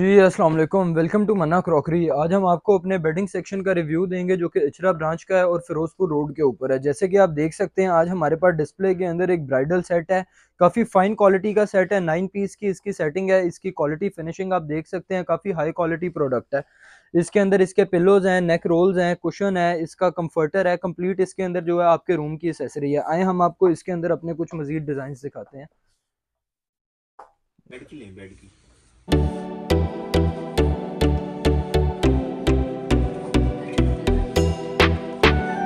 जी अस्सलाम वालेकुम welcome to Manna crockery आज हम आपको अपने बेडिंग सेक्शन का रिव्यू देंगे जो कि इचरा ब्रांच का है और फिरोजपुर रोड के ऊपर है जैसे कि आप देख सकते हैं आज हमारे पास डिस्प्ले के अंदर एक ब्राइडल सेट है काफ़ी फाइन क्वालिटी का सेट है नाइन पीस की इसकी सेटिंग है इसकी क्वालिटी फिनिशिंग आप देख सकते हैं काफ़ी हाई क्वालिटी प्रोडक्ट है इसके अंदर इसके पिलोज हैं नेक रोल्स हैं कुशन है इसका कम्फर्टर है कम्प्लीट इसके अंदर जो है आपके रूम की एसेसरी है आए हम आपको इसके अंदर अपने कुछ मजीद डिज़ाइन दिखाते हैं बेड की बेड की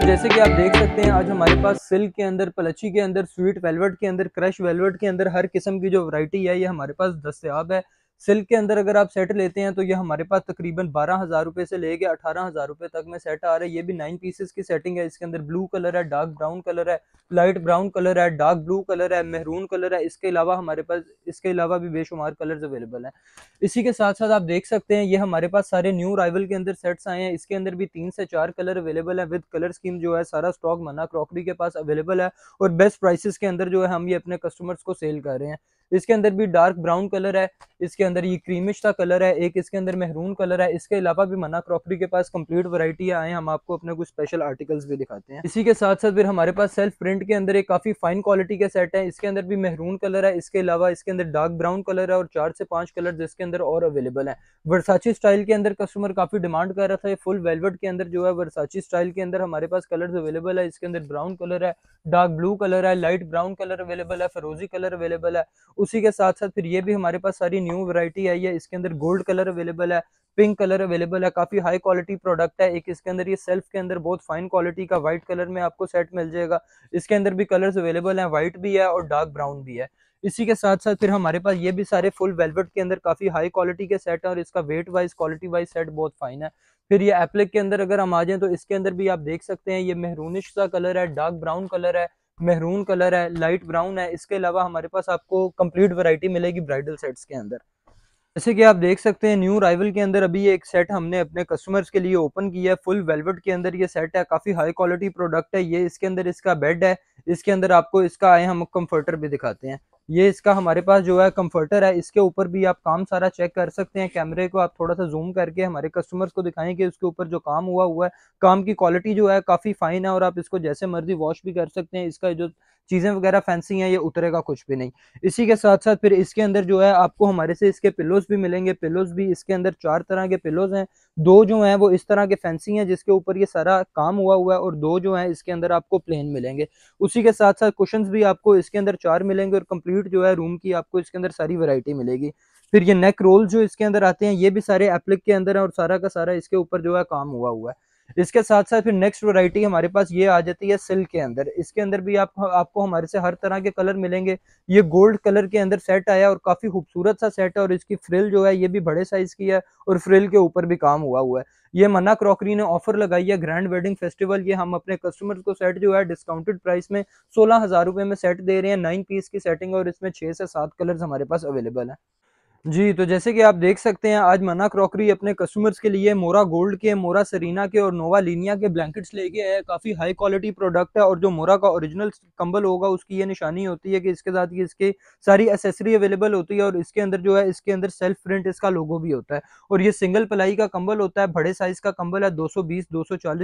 जैसे कि आप देख सकते हैं आज हमारे पास सिल्क के अंदर पलची के अंदर स्वीट वेलवेट के अंदर क्रश वेलवेट के अंदर हर किस्म की जो वैरायटी है ये हमारे पास दस्तियाब है सिल्क के अंदर अगर आप सेट लेते हैं तो ये हमारे पास तकरीबन बारह हज़ार रुपये से लेके अठारह हज़ार रुपये तक में सेट आ रहा है ये भी नाइन पीसेस की सेटिंग है इसके अंदर ब्लू कलर है डार्क ब्राउन कलर है लाइट ब्राउन कलर है डार्क ब्लू कलर है मेहरून कलर है इसके अलावा हमारे पास इसके अलावा भी बेशुमार कलर्स अवेलेबल हैं इसी के साथ साथ आप देख सकते हैं ये हमारे पास सारे न्यू राइवल के अंदर सेट्स आए हैं इसके अंदर भी तीन से चार कलर अवेलेबल है विद कलर स्कीम जो है सारा स्टॉक मना क्रॉकरी के पास अवेलेबल है और बेस्ट प्राइसेस के अंदर जो है हम ये अपने कस्टमर्स को सेल कर रहे हैं इसके अंदर भी डार्क ब्राउन कलर है इसके अंदर ये क्रीमिश का कलर है एक इसके अंदर मेहरून कलर है इसके अलावा भी मना क्रॉकरी के पास कंप्लीट वैरायटी आए हम आपको अपने कुछ स्पेशल आर्टिकल्स भी दिखाते हैं इसी के साथ साथ फिर हमारे पास सेल्फ प्रिंट के अंदर एक काफी फाइन क्वालिटी के सेट है इसके अंदर भी मेहरून कलर है इसके अलावा इसके अंदर डार्क ब्राउन कलर है और चार से पांच कलर जिसके अंदर और अवेलेबल है वर्साची स्टाइल के अंदर कस्टमर काफी डिमांड कर रहा था फुल वेलवेट के अंदर जो है वर्साची स्टाइल के अंदर हमारे पास कलर अवेलेबल है इसके अंदर ब्राउन कलर है डार्क ब्लू कलर है लाइट ब्राउन कलर अवेलेबल है फरोजी कलर अवेलेबल है उसी के साथ साथ फिर ये भी हमारे पास सारी न्यू वैरायटी आई है इसके अंदर गोल्ड कलर अवेलेबल है पिंक कलर अवेलेबल है काफी हाई क्वालिटी प्रोडक्ट है एक इसके अंदर ये सेल्फ के अंदर बहुत फाइन क्वालिटी का व्हाइट कलर में आपको सेट मिल जाएगा इसके अंदर भी कलर्स अवेलेबल हैं व्हाइट भी है और डार्क ब्राउन भी है इसी के साथ साथ फिर हमारे पास ये भी सारे फुल वेलवेट के अंदर काफी हाई क्वालिटी के सेट है और इसका weight wise quality wise set बहुत फाइन है फिर ये एप्लिक के अंदर अगर हम आ जाए तो इसके अंदर भी आप देख सकते हैं ये मेहरूनिश सा कलर है डार्क ब्राउन कलर है मेहरून कलर है लाइट ब्राउन है इसके अलावा हमारे पास आपको कंप्लीट वैरायटी मिलेगी ब्राइडल सेट्स के अंदर जैसे कि आप देख सकते हैं न्यू राइवल के अंदर अभी ये एक सेट हमने अपने कस्टमर्स के लिए ओपन किया है फुल वेलवेट के अंदर ये सेट है काफी हाई क्वालिटी प्रोडक्ट है ये इसके अंदर इसका बेड है इसके अंदर आपको इसका आए हम कम्फर्टर भी दिखाते हैं ये इसका हमारे पास जो है कंफर्टर है इसके ऊपर भी आप काम सारा चेक कर सकते हैं कैमरे को आप थोड़ा सा जूम करके हमारे कस्टमर्स को दिखाएं कि उसके ऊपर जो काम हुआ हुआ है काम की क्वालिटी जो है काफ़ी फाइन है और आप इसको जैसे मर्जी वॉश भी कर सकते हैं इसका जो चीज़ें वगैरह फैंसी हैं ये उतरेगा कुछ भी नहीं इसी के साथ साथ फिर इसके अंदर जो है आपको हमारे से इसके पिलोज भी मिलेंगे पिलोज भी इसके अंदर चार तरह के पिलोज हैं दो जो हैं वो इस तरह के फैंसी हैं जिसके ऊपर ये सारा काम हुआ हुआ है और दो जो हैं इसके अंदर आपको प्लेन मिलेंगे उसी के साथ साथ क्वेश्चन भी आपको इसके अंदर चार मिलेंगे और कंप्लीट जो है रूम की आपको इसके अंदर सारी वरायटी मिलेगी फिर ये नेक रोल जो इसके अंदर आते हैं ये भी सारे एप्लिक के अंदर है और सारा का सारा इसके ऊपर जो है काम हुआ हुआ है इसके साथ साथ फिर नेक्स्ट वैरायटी हमारे पास ये आ जाती है सिल्क के अंदर इसके अंदर भी आप, आपको हमारे से हर तरह के कलर मिलेंगे ये गोल्ड कलर के अंदर सेट आया और काफ़ी खूबसूरत सा सेट है और इसकी फ्रिल जो है ये भी बड़े साइज़ की है और फ्रिल के ऊपर भी काम हुआ हुआ है ये मना क्रॉकरी ने ऑफर लगाई है ग्रैंड वेडिंग फेस्टिवल ये हम अपने कस्टमर को सेट जो है डिस्काउंटेड प्राइस में सोलह हज़ार रुपए में सेट दे रहे हैं नाइन पीस की सेटिंग और इसमें छह से सात कलर्स हमारे पास अवेलेबल है जी तो जैसे कि आप देख सकते हैं आज मना क्रॉकरी अपने कस्टमर्स के लिए मोरा गोल्ड के मोरा सरीना के और नोवा लीनिया के ब्लैंकेट्स लेके आए काफ़ी हाई क्वालिटी प्रोडक्ट है और जो मोरा का ओरिजिनल कंबल होगा उसकी ये निशानी होती है कि इसके साथ ये इसके सारी एसेसरी अवेलेबल होती है और इसके अंदर जो है इसके अंदर सेल्फ प्रिंट इसका लोगो भी होता है और ये सिंगल पलाई का कंबल होता है बड़े साइज़ का कंबल है दो सौ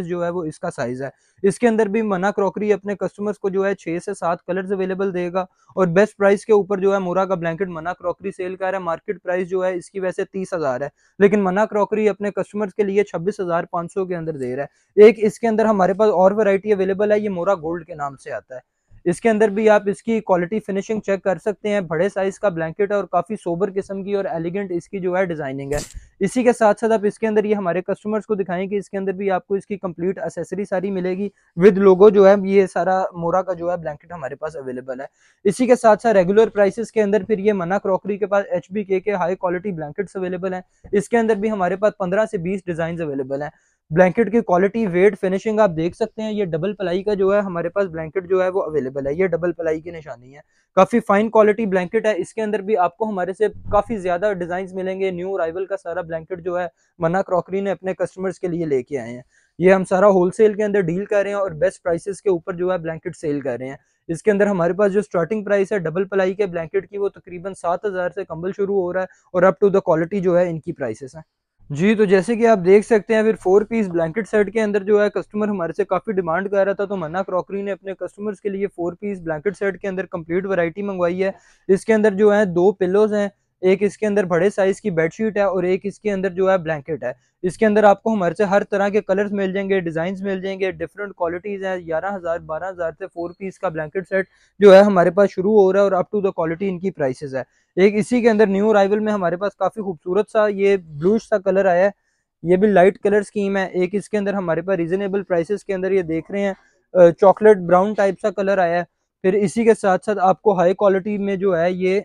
जो है वो इसका साइज़ है इसके अंदर भी मना क्रॉकरी अपने कस्टमर्स को जो है छः से सात कलर्स अवेलेबल देगा और बेस्ट प्राइस के ऊपर जो है मोरा का ब्लैंकेट मना क्रॉकरी सेल कर रहा है मार्केट मार्केट प्राइस जो है इसकी वैसे तीस हजार है लेकिन मना क्रॉकरी अपने कस्टमर्स के लिए छब्बीस हजार पांच सौ के अंदर दे रहा है एक इसके अंदर हमारे पास और वैरायटी अवेलेबल है ये मोरा गोल्ड के नाम से आता है इसके अंदर भी आप इसकी क्वालिटी फिनिशिंग चेक कर सकते हैं बड़े साइज का ब्लैंकेट है और काफी सोबर किस्म की और एलिगेंट इसकी जो है डिजाइनिंग है इसी के साथ साथ आप इसके अंदर ये हमारे कस्टमर्स को दिखाएंगे इसके अंदर भी आपको इसकी कंप्लीट असेसरी सारी मिलेगी विद लोगो जो है ये सारा मोरा का जो है ब्लैंकेट हमारे पास अवेलेबल है इसी के साथ साथ रेगुलर प्राइसेस के अंदर फिर ये मना क्रॉकरी के पास एच के हाई क्वालिटी ब्लैंकेट्स अवेलेबल है इसके अंदर भी हमारे पास पंद्रह से बीस डिजाइन अवेलेबल है ब्लैंकेट की क्वालिटी वेट फिनिशिंग आप देख सकते हैं ये डबल पलाई का जो है हमारे पास ब्लैंकेट जो है वो अवेलेबल है ये डबल पलाई की निशानी है काफ़ी फाइन क्वालिटी ब्लैंकेट है इसके अंदर भी आपको हमारे से काफ़ी ज़्यादा डिज़ाइन मिलेंगे न्यू अराइवल का सारा ब्लैंकेट जो है मना क्रॉकरी ने अपने कस्टमर्स के लिए लेके आए हैं ये हम सारा होलसेल के अंदर डील कर रहे हैं और बेस्ट प्राइसेस के ऊपर जो है ब्लैंकेट सेल कर रहे हैं इसके अंदर हमारे पास जो स्टार्टिंग प्राइस है डबल पलाई के ब्लैंकेट की वो तकरीबन सात हज़ार से कंबल शुरू हो रहा है और अप टू द क्वालिटी जो है इनकी प्राइसेस हैं जी तो जैसे कि आप देख सकते हैं फिर फोर पीस ब्लैंकेट सेट के अंदर जो है कस्टमर हमारे से काफ़ी डिमांड कर रहा था तो मन्ना क्रॉकरी ने अपने कस्टमर्स के लिए फोर पीस ब्लैंकेट सेट के अंदर कंप्लीट वैरायटी मंगवाई है इसके अंदर जो है दो पिलोज हैं एक इसके अंदर बड़े साइज की बेडशीट है और एक इसके अंदर जो है ब्लैंकेट है इसके अंदर आपको हमारे से हर तरह के कलर्स मिल जाएंगे डिजाइन मिल जाएंगे डिफरेंट क्वालिटीज हैं ग्यारह हजार बारह हजार से फोर पीस का ब्लैंकेट सेट जो है हमारे पास शुरू हो रहा है और अप टू द क्वालिटी इनकी प्राइसेस है एक इसी के अंदर न्यू अराइवल में हमारे पास काफ़ी खूबसूरत सा ये ब्लूश सा कलर आया है ये भी लाइट कलर स्कीम है एक इसके अंदर हमारे पास रीजनेबल प्राइसेस के अंदर ये देख रहे हैं चॉकलेट ब्राउन टाइप सा कलर आया है फिर इसी के साथ साथ आपको हाई क्वालिटी में जो है ये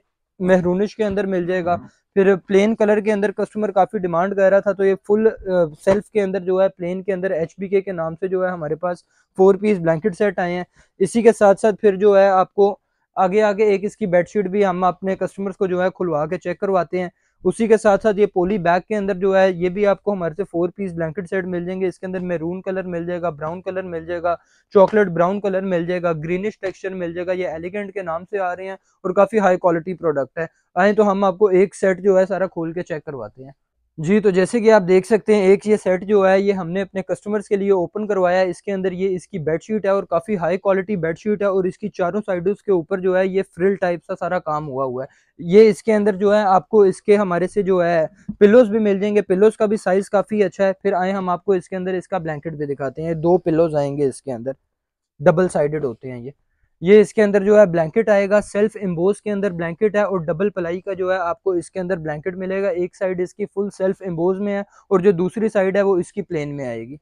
मेहरूनिश के अंदर मिल जाएगा हम्म। फिर प्लेन कलर के अंदर कस्टमर काफ़ी डिमांड कर रहा था तो ये फुल सेल्फ के अंदर जो है प्लेन के अंदर एच के नाम से जो है हमारे पास फोर पीस ब्लैंकेट सेट आए हैं इसी के साथ साथ फिर जो है आपको आगे आगे एक इसकी बेडशीट भी हम अपने कस्टमर्स को जो है खुलवा के चेक करवाते हैं उसी के साथ साथ ये पोली बैग के अंदर जो है ये भी आपको हमारे से फोर पीस ब्लैंकेट सेट मिल जाएंगे इसके अंदर मेरून कलर मिल जाएगा ब्राउन कलर मिल जाएगा चॉकलेट ब्राउन कलर मिल जाएगा ग्रीनिश टेक्सचर मिल जाएगा ये एलिगेंट के नाम से आ रहे हैं और काफ़ी हाई क्वालिटी प्रोडक्ट है आए तो हम आपको एक सेट जो है सारा खोल के चेक करवाते हैं जी तो जैसे कि आप देख सकते हैं एक ये सेट जो है ये हमने अपने कस्टमर्स के लिए ओपन करवाया है इसके अंदर ये इसकी बेडशीट है और काफ़ी हाई क्वालिटी बेडशीट है और इसकी चारों साइडों के ऊपर जो है ये फ्रिल टाइप सा सारा काम हुआ हुआ है ये इसके अंदर जो है आपको इसके हमारे से जो है पिलोज भी मिल जाएंगे पिलोज का भी साइज़ काफ़ी अच्छा है फिर आए हम आपको इसके अंदर इसका ब्लैंकेट भी दिखाते हैं दो पिलोज आएंगे इसके अंदर डबल साइडेड होते हैं ये ये इसके अंदर जो है ब्लैंकेट आएगा सेल्फ एम्बोज के अंदर ब्लैंकेट है और डबल पलाई का जो है आपको इसके अंदर ब्लैंकेट मिलेगा एक साइड इसकी फुल सेल्फ एम्बोज में है और जो दूसरी साइड है वो इसकी प्लेन में आएगी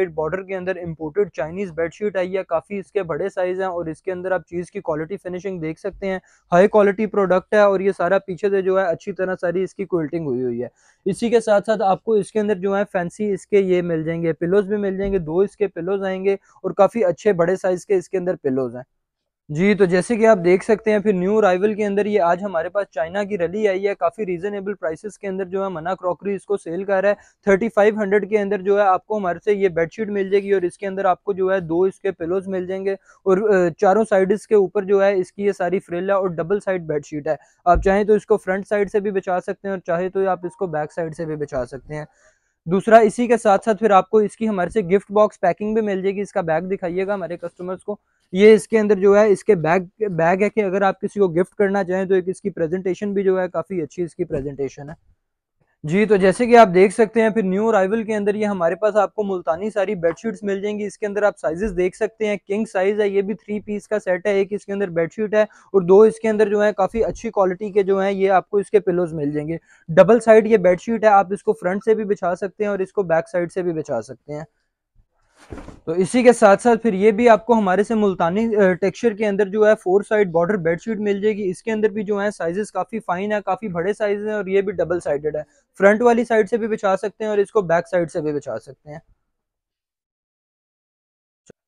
वाइड बॉर्डर के अंदर इम्पोर्टेड चाइनीज बेडशीट आई है काफ़ी इसके बड़े साइज हैं और इसके अंदर आप चीज़ की क्वालिटी फिनिशिंग देख सकते हैं हाई क्वालिटी प्रोडक्ट है और ये सारा पीछे से जो है अच्छी तरह सारी इसकी क्विल्टिंग हुई हुई है इसी के साथ साथ आपको इसके अंदर जो है फैंसी इसके ये मिल जाएंगे पिलोज भी मिल जाएंगे दो इसके पिलोज आएंगे और काफ़ी अच्छे बड़े साइज के इसके अंदर पिलोज हैं जी तो जैसे कि आप देख सकते हैं फिर न्यू अराइवल के अंदर ये आज हमारे पास चाइना की रली आई है काफ़ी रीजनेबल प्राइसेस के अंदर जो है मना क्रॉकरी इसको सेल कर रहा है थर्टी फाइव हंड्रेड के अंदर जो है आपको हमारे से ये बेडशीट मिल जाएगी और इसके अंदर आपको जो है दो इसके पिलोज मिल जाएंगे और चारों साइड के ऊपर जो है इसकी ये सारी फ्रेला और डबल साइड बेडशीट है आप चाहें तो इसको फ्रंट साइड से भी बचा सकते हैं और चाहे तो आप इसको बैक साइड से भी बचा सकते हैं दूसरा इसी के साथ साथ फिर आपको इसकी हमारे से गिफ्ट बॉक्स पैकिंग भी मिल जाएगी इसका बैग दिखाइएगा हमारे कस्टमर्स को ये इसके अंदर जो है इसके बैग बैग है कि अगर आप किसी को गिफ्ट करना चाहें तो एक इसकी प्रेजेंटेशन भी जो है काफ़ी अच्छी इसकी प्रेजेंटेशन है जी तो जैसे कि आप देख सकते हैं फिर न्यू अराइवल के अंदर ये हमारे पास आपको मुल्तानी सारी बेडशीट्स मिल जाएंगी इसके अंदर आप साइजेस देख सकते हैं किंग साइज है ये भी थ्री पीस का सेट है एक इसके अंदर बेडशीट है और दो इसके अंदर जो है काफ़ी अच्छी क्वालिटी के जो है ये आपको इसके पिलोज मिल जाएंगे डबल साइड ये बेडशीट है आप इसको फ्रंट से भी बिछा सकते हैं और इसको बैक साइड से भी बिछा सकते हैं तो इसी के साथ साथ फिर ये भी आपको हमारे से मुल्तानी टेक्सचर के अंदर जो है फोर साइड बॉर्डर बेडशीट मिल जाएगी इसके अंदर भी जो है साइजेस काफी फाइन है काफी बड़े साइज हैं और ये भी डबल साइडेड है फ्रंट वाली साइड से भी बिछा सकते हैं और इसको बैक साइड से भी बिछा सकते हैं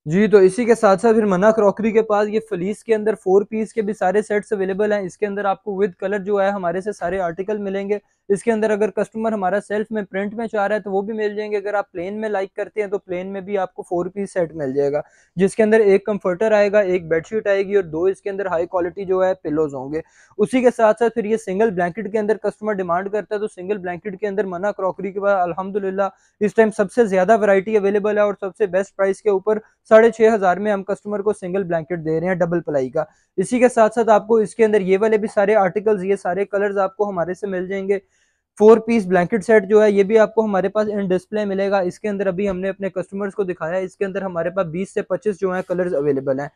जी तो इसी के साथ साथ फिर मना क्रॉकरी के पास ये फलीस के अंदर फोर पीस के भी सारे सेट्स अवेलेबल हैं इसके अंदर आपको विद कलर जो है हमारे से सारे आर्टिकल मिलेंगे इसके अंदर अगर कस्टमर हमारा सेल्फ में प्रिंट में चाह रहा है तो वो भी मिल जाएंगे अगर आप प्लेन में लाइक करते हैं तो प्लेन में भी आपको फोर पीस सेट मिल जाएगा जिसके अंदर एक कंफर्टर आएगा एक बेडशीट आएगी और दो इसके अंदर हाई क्वालिटी जो है पिलोज होंगे उसी के साथ साथ फिर ये सिंगल ब्लैंकेट के अंदर कस्टमर डिमांड करता है तो सिंगल ब्लैंकेट के अंदर मना क्रॉकरी के बाद अलहमदुल्ला इस टाइम सबसे ज्यादा वरायटी अवेलेबल है और सबसे बेस्ट प्राइस के ऊपर साढ़े छह हजार में हम कस्टमर को सिंगल ब्लैंकेट दे रहे हैं डबल प्लाई का इसी के साथ साथ आपको इसके अंदर ये वाले भी सारे आर्टिकल्स ये सारे कलर्स आपको हमारे से मिल जाएंगे फोर पीस ब्लैंकेट सेट जो है ये भी आपको हमारे पास इन डिस्प्ले मिलेगा इसके अंदर अभी हमने अपने कस्टमर्स को दिखाया है इसके अंदर हमारे पास बीस से पच्चीस जो है कलर्स अवेलेबल हैं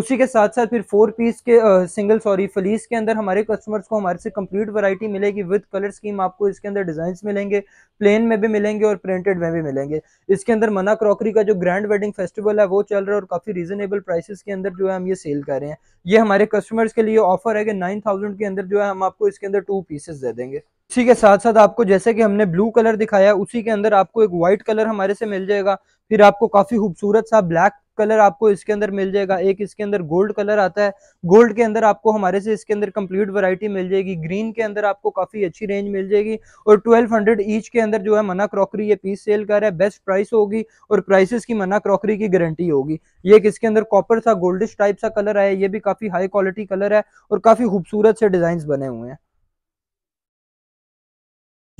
उसी के साथ साथ फिर फोर पीस के आ, सिंगल सॉरी फलीस के अंदर हमारे कस्टमर्स को हमारे से कंप्लीट वैरायटी मिलेगी विद कलर स्कीम आपको इसके अंदर डिजाइन मिलेंगे प्लेन में भी मिलेंगे और प्रिंटेड में भी मिलेंगे इसके अंदर मना क्रॉकरी का जो ग्रैंड वेडिंग फेस्टिवल है वो चल रहा है और काफी रीजनेबल प्राइसेस के अंदर जो है हम ये सेल कर रहे हैं ये हमारे कस्टमर्स के लिए ऑफर है कि नाइन के अंदर जो है हम आपको इसके अंदर टू पीसेस दे देंगे इसी के साथ साथ आपको जैसे कि हमने ब्लू कलर दिखाया उसी के अंदर आपको एक व्हाइट कलर हमारे से मिल जाएगा फिर आपको काफी खूबसूरत सा ब्लैक कलर आपको इसके अंदर मिल जाएगा एक इसके अंदर गोल्ड कलर आता है गोल्ड के अंदर आपको हमारे से इसके अंदर कंप्लीट वैरायटी मिल जाएगी ग्रीन के अंदर आपको काफी अच्छी रेंज मिल जाएगी और 1200 ईच के अंदर जो है मना क्रॉकरी ये पीस सेल कर रहा है बेस्ट प्राइस होगी और प्राइसेस की मना क्रॉकरी की गारंटी होगी ये इसके अंदर कॉपर सा गोल्डिश टाइप सा कलर आया ये भी काफी हाई क्वालिटी कलर है और काफी खूबसूरत से डिजाइन बने हुए हैं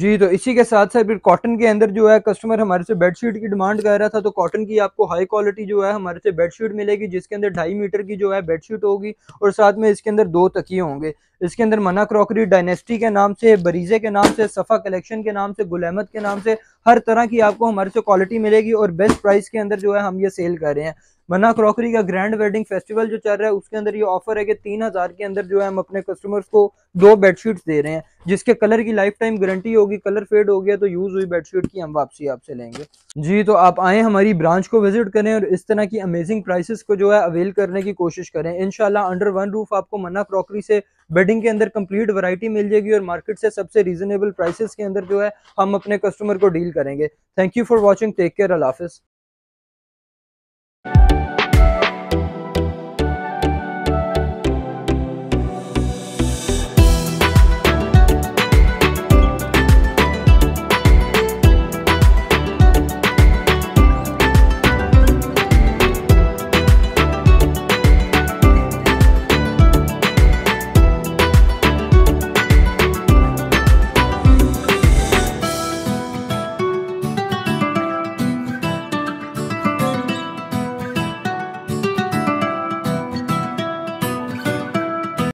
जी तो इसी के साथ साथ फिर कॉटन के अंदर जो है कस्टमर हमारे से बेडशीट की डिमांड कर रहा था तो कॉटन की आपको हाई क्वालिटी जो है हमारे से बेडशीट मिलेगी जिसके अंदर ढाई मीटर की जो है बेडशीट होगी और साथ में इसके अंदर दो तकिए होंगे इसके अंदर मना क्रॉकरी डायनेस्टी के नाम से बरीजे के नाम से सफ़ा कलेक्शन के नाम से गुलामत के नाम से हर तरह की आपको हमारे से क्वालिटी मिलेगी और बेस्ट प्राइस के अंदर जो है हम ये सेल कर रहे हैं मना क्रॉकरी का ग्रैंड वेडिंग फेस्टिवल जो चल रहा है उसके अंदर ये ऑफर है कि तीन हजार के अंदर जो है हम अपने कस्टमर्स को दो बेडशीट्स दे रहे हैं जिसके कलर की लाइफ टाइम गारंटी होगी कलर फेड हो गया तो यूज हुई बेडशीट की हम वापसी आपसे लेंगे जी तो आप आए हमारी ब्रांच को विजिट करें और इस तरह की अमेजिंग प्राइसेस को जो है अवेल करने की कोशिश करें इनशाला अंडर वन रूफ आपको मना क्रॉकरी से बेडिंग के अंदर कंप्लीट वैरायटी मिल जाएगी और मार्केट से सबसे रीजनेबल प्राइसेस के अंदर जो है हम अपने कस्टमर को डील करेंगे thank you for watching take care अलाफिस you